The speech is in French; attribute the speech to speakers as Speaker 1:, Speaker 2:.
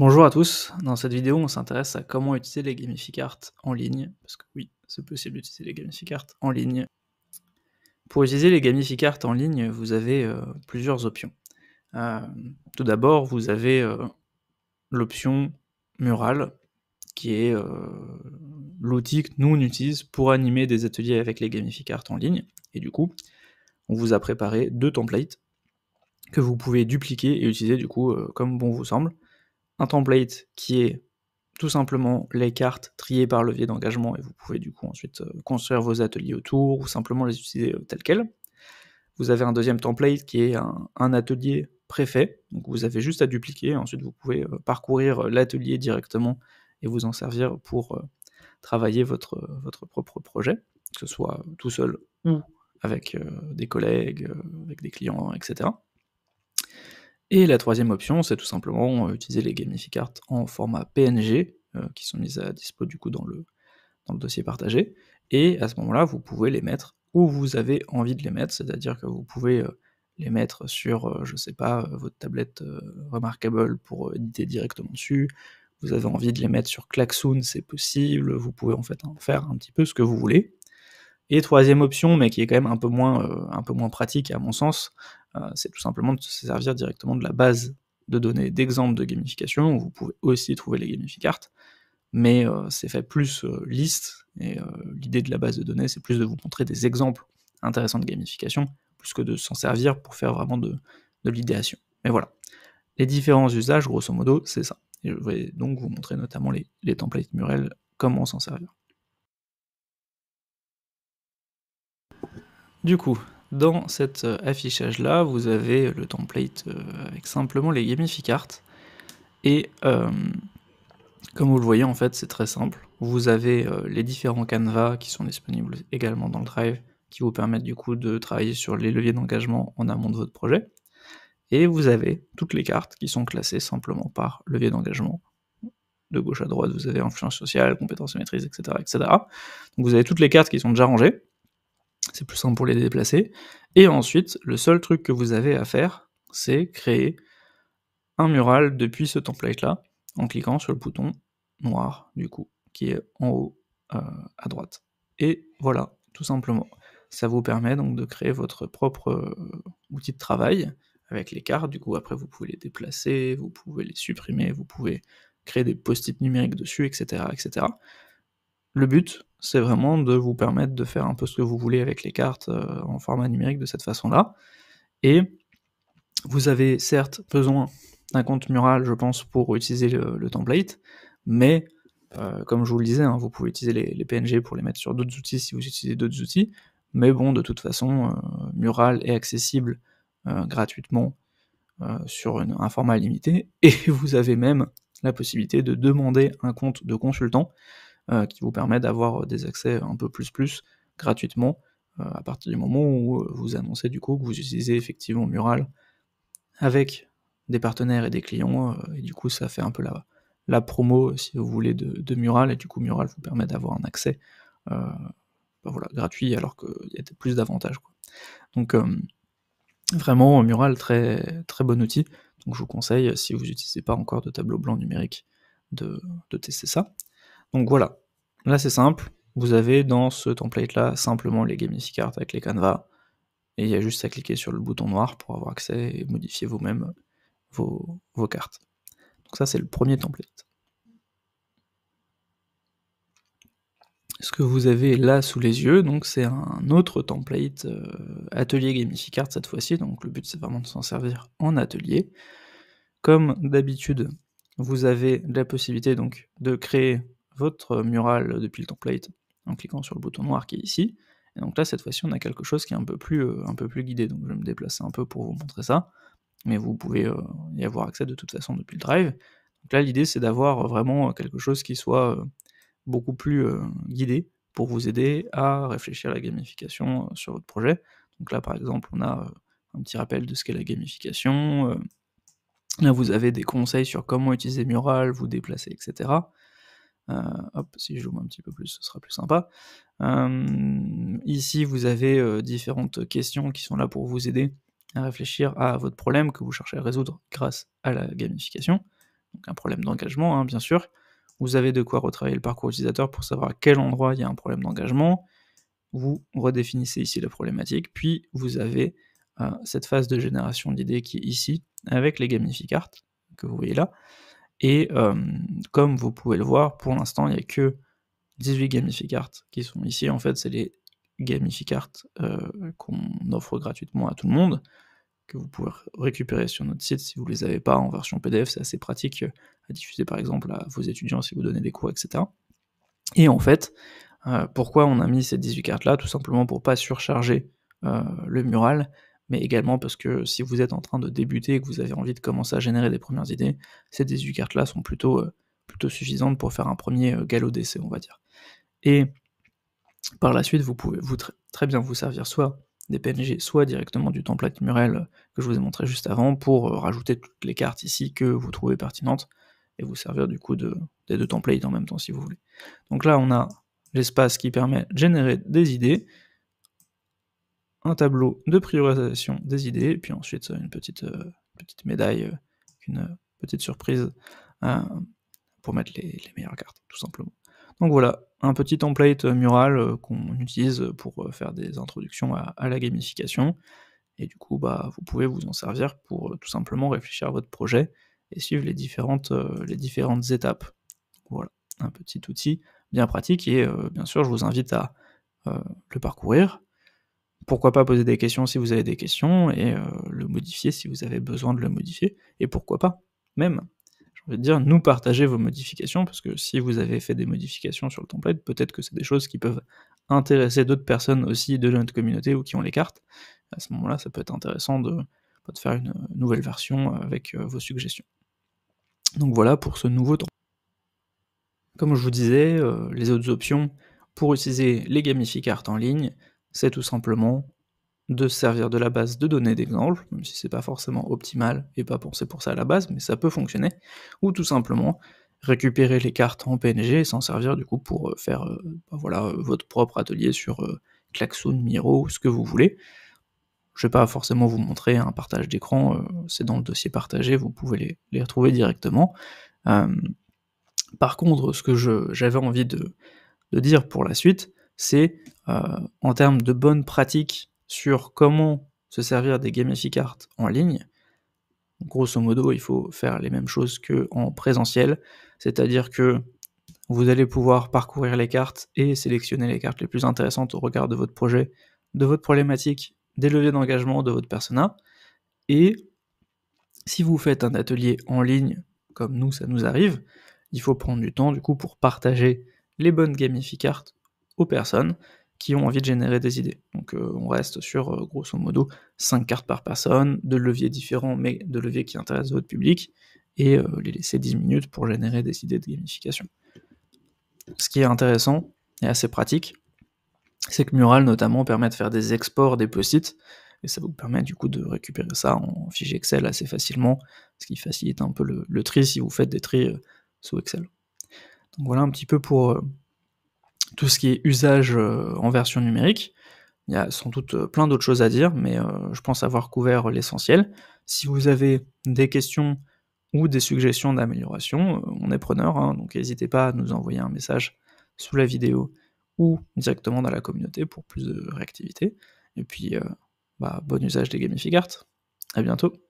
Speaker 1: Bonjour à tous, dans cette vidéo on s'intéresse à comment utiliser les Gamify cartes en ligne, parce que oui, c'est possible d'utiliser les Gamify en ligne. Pour utiliser les Gamify Cards en ligne, vous avez euh, plusieurs options. Euh, tout d'abord, vous avez euh, l'option murale, qui est l'outil que nous on utilise pour animer des ateliers avec les Gamify Cards en ligne, et du coup, on vous a préparé deux templates que vous pouvez dupliquer et utiliser du coup comme bon vous semble un template qui est tout simplement les cartes triées par levier d'engagement et vous pouvez du coup ensuite euh, construire vos ateliers autour ou simplement les utiliser euh, tels quels. Vous avez un deuxième template qui est un, atelier préfet, donc vous avez juste à dupliquer, ensuite vous pouvez euh, parcourir l'atelier directement et vous en servir pour travailler votre, votre propre projet, que ce soit tout seul mmh. ou avec des collègues, avec des clients, etc. Et la troisième option, c'est tout simplement euh, utiliser les Cards en format PNG, euh, qui sont mises à dispo du coup dans le, dossier partagé. Et à ce moment-là, vous pouvez les mettre où vous avez envie de les mettre, c'est-à-dire que vous pouvez euh, les mettre sur, je ne sais pas, votre tablette Remarkable pour éditer directement dessus. Vous avez envie de les mettre sur Klaxoon, c'est possible. Vous pouvez en fait en faire un petit peu ce que vous voulez. Et troisième option, mais qui est quand même un peu moins, euh, un peu moins pratique à mon sens, euh, c'est tout simplement de se servir directement de la base de données d'exemples de gamification. Où vous pouvez aussi trouver les gamificarts, mais euh, c'est fait plus liste. Et l'idée de la base de données, c'est plus de vous montrer des exemples intéressants de gamification, plus que de s'en servir pour faire vraiment de, l'idéation. Mais voilà. Les différents usages, grosso modo, c'est ça. Et je vais donc vous montrer notamment les, templates murels comment s'en servir. Du coup, dans cet euh, affichage-là, vous avez le template euh, avec simplement les cartes Et euh, comme vous le voyez, en fait, c'est très simple. Vous avez les différents canevas qui sont disponibles également dans le Drive, qui vous permettent du coup de travailler sur les leviers d'engagement en amont de votre projet. Et vous avez toutes les cartes qui sont classées simplement par levier d'engagement. De gauche à droite, vous avez influence sociale, compétences et maîtrise, etc., etc. Donc vous avez toutes les cartes qui sont déjà rangées. C'est plus simple pour les déplacer. Et ensuite, le seul truc que vous avez à faire, c'est créer un mural depuis ce template-là en cliquant sur le bouton noir, du coup, qui est en haut euh, à droite. Et voilà, tout simplement. Ça vous permet donc de créer votre propre euh, outil de travail avec les cartes. Du coup, après, vous pouvez les déplacer, vous pouvez les supprimer, vous pouvez créer des post-it numériques dessus, etc., etc le but, c'est vraiment de vous permettre de faire un peu ce que vous voulez avec les cartes euh, en format numérique de cette façon-là. Et vous avez certes besoin d'un compte mural, je pense, pour utiliser le, template, mais euh, comme je vous le disais, hein, vous pouvez utiliser les, PNG pour les mettre sur d'autres outils si vous utilisez d'autres outils. Mais bon, de toute façon, euh, Mural est accessible gratuitement sur un format limité. Et vous avez même la possibilité de demander un compte de consultant euh, qui vous permet d'avoir euh, des accès un peu plus plus gratuitement euh, à partir du moment où vous annoncez du coup que vous utilisez effectivement Mural avec des partenaires et des clients. et du coup, ça fait un peu la, la promo, si vous voulez, de, de, Mural. Et du coup, Mural vous permet d'avoir un accès bah gratuit alors qu'il y a plus d'avantages. Donc, vraiment, Mural, très, très bon outil. Donc, je vous conseille, si vous n'utilisez pas encore de tableau blanc numérique, de tester ça. Donc voilà, là c'est simple, vous avez dans ce template là simplement les Gamify cartes avec les canvas, et il y a juste à cliquer sur le bouton noir pour avoir accès et modifier vous-même vos, cartes. Donc ça c'est le premier template. ce que vous avez là sous les yeux, donc c'est un autre template euh, Atelier atelier Gamificard cette fois-ci, donc le but c'est vraiment de s'en servir en atelier. Comme d'habitude, vous avez la possibilité donc de créer votre mural depuis le template en cliquant sur le bouton noir qui est ici. Et donc là, cette fois-ci, on a quelque chose qui est un peu plus, euh, un peu plus guidé. Donc je vais me déplacer un peu pour vous montrer ça. Mais vous pouvez euh, y avoir accès de toute façon depuis le drive. Donc là, l'idée, c'est d'avoir euh, vraiment quelque chose qui soit beaucoup plus guidé pour vous aider à réfléchir à la gamification sur votre projet. Donc là, par exemple, on a un petit rappel de ce qu'est la gamification. Là, vous avez des conseils sur comment utiliser Mural, vous déplacer, etc. Euh, si je joue un petit peu plus, ce sera plus sympa. Euh, ici, vous avez euh, différentes questions qui sont là pour vous aider à réfléchir à votre problème que vous cherchez à résoudre grâce à la gamification. Donc un problème d'engagement, hein, bien sûr. Vous avez de quoi retravailler le parcours utilisateur pour savoir à quel endroit il y a un problème d'engagement. Vous redéfinissez ici la problématique, puis vous avez cette phase de génération d'idées qui est ici, avec les cartes que vous voyez là. Et euh, comme vous pouvez le voir, pour l'instant, il n'y a que 18 cartes qui sont ici. En fait, c'est les Gamify Cards euh, qu'on offre gratuitement à tout le monde, que vous pouvez récupérer sur notre site si vous ne les avez pas en version PDF. C'est assez pratique euh, à diffuser par exemple à vos étudiants si vous donnez des cours, etc. Et en fait, pourquoi on a mis ces 18 cartes-là Tout simplement pour ne pas surcharger le mural mais également parce que si vous êtes en train de débuter et que vous avez envie de commencer à générer des premières idées, ces 18 cartes-là sont plutôt, euh, plutôt suffisantes pour faire un premier euh, galop d'essai, on va dire. Et par la suite, vous pouvez vous très bien vous servir soit des PNG, soit directement du template Murel euh, que je vous ai montré juste avant pour rajouter toutes les cartes ici que vous trouvez pertinentes et vous servir du coup de, des deux templates en même temps si vous voulez. Donc là, on a l'espace qui permet de générer des idées un tableau de priorisation des idées, puis ensuite une petite, euh, petite médaille, euh, une euh, petite surprise hein, pour mettre les, meilleures cartes, tout simplement. Donc voilà, un petit template mural qu'on utilise pour faire des introductions à, la gamification. Et du coup, bah, vous pouvez vous en servir pour tout simplement réfléchir à votre projet et suivre les différentes, les différentes étapes. Voilà, un petit outil bien pratique et bien sûr, je vous invite à le parcourir, pourquoi pas poser des questions si vous avez des questions et euh, le modifier si vous avez besoin de le modifier. Et pourquoi pas, même, j'ai envie de dire, nous partager vos modifications parce que si vous avez fait des modifications sur le template, peut-être que c'est des choses qui peuvent intéresser d'autres personnes aussi de notre communauté ou qui ont les cartes. À ce moment-là, ça peut être intéressant de, bah, faire une nouvelle version avec euh, vos suggestions. Donc voilà pour ce nouveau temps. Comme je vous disais, euh, les autres options pour utiliser les cartes en ligne, c'est tout simplement de servir de la base de données d'exemple, même si c'est pas forcément optimal et pas pensé pour ça à la base, mais ça peut fonctionner, ou tout simplement récupérer les cartes en PNG et s'en servir du coup pour euh, faire euh, bah voilà, euh, votre propre atelier sur Klaxon, Miro, ce que vous voulez. Je vais pas forcément vous montrer un partage d'écran, c'est dans le dossier partagé, vous pouvez les, retrouver directement. par contre, ce que j'avais envie de dire pour la suite, c'est euh, en termes de bonnes pratiques sur comment se servir des cartes en ligne. Grosso modo, il faut faire les mêmes choses qu'en présentiel, c'est-à-dire que vous allez pouvoir parcourir les cartes et sélectionner les cartes les plus intéressantes au regard de votre projet, de votre problématique, des leviers d'engagement de votre persona. Et si vous faites un atelier en ligne, comme nous, ça nous arrive, il faut prendre du temps du coup pour partager les bonnes cartes personnes qui ont envie de générer des idées. Donc euh, on reste sur, euh, grosso modo, 5 cartes par personne, de leviers différents, mais de leviers qui intéressent votre public, et euh, les laisser 10 minutes pour générer des idées de gamification. Ce qui est intéressant et assez pratique, c'est que Mural notamment permet de faire des exports des post its et ça vous permet du coup de récupérer ça en fichier Excel assez facilement, ce qui facilite un peu le, le tri si vous faites des tris sous Excel. Donc voilà un petit peu pour tout ce qui est usage euh, en version numérique. Il y a sans doute euh, plein d'autres choses à dire, mais euh, je pense avoir couvert l'essentiel. Si vous avez des questions ou des suggestions d'amélioration, on est preneur, hein, donc n'hésitez pas à nous envoyer un message sous la vidéo ou directement dans la communauté pour plus de réactivité. Et puis, bah, bon usage des gamification À bientôt.